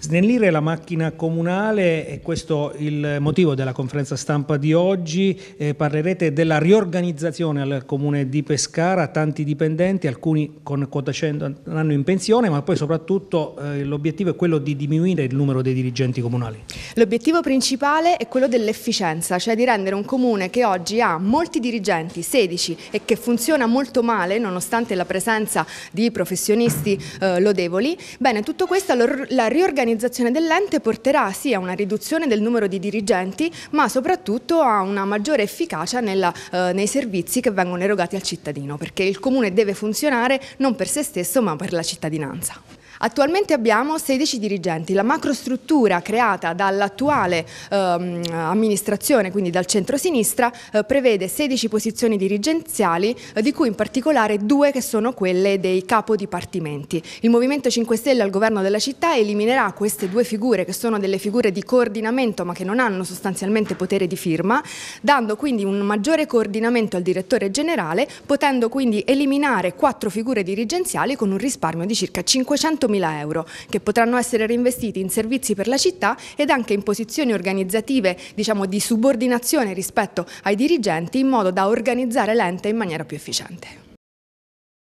Snellire la macchina comunale, è questo il motivo della conferenza stampa di oggi, eh, parlerete della riorganizzazione al comune di Pescara, tanti dipendenti, alcuni con quota 100 andranno in pensione, ma poi soprattutto eh, l'obiettivo è quello di diminuire il numero dei dirigenti comunali. L'obiettivo principale è quello dell'efficienza, cioè di rendere un comune che oggi ha molti dirigenti, 16, e che funziona molto male nonostante la presenza di professionisti eh, lodevoli, bene, tutto questo la riorganizzazione riorganizzazione dell'ente porterà sì a una riduzione del numero di dirigenti, ma soprattutto a una maggiore efficacia nella, eh, nei servizi che vengono erogati al cittadino, perché il comune deve funzionare non per se stesso ma per la cittadinanza. Attualmente abbiamo 16 dirigenti, la macrostruttura creata dall'attuale ehm, amministrazione, quindi dal centro-sinistra, eh, prevede 16 posizioni dirigenziali, eh, di cui in particolare due che sono quelle dei capodipartimenti. Il Movimento 5 Stelle al governo della città eliminerà queste due figure, che sono delle figure di coordinamento ma che non hanno sostanzialmente potere di firma, dando quindi un maggiore coordinamento al direttore generale, potendo quindi eliminare quattro figure dirigenziali con un risparmio di circa 500 100.000 euro che potranno essere reinvestiti in servizi per la città ed anche in posizioni organizzative diciamo, di subordinazione rispetto ai dirigenti in modo da organizzare l'ente in maniera più efficiente.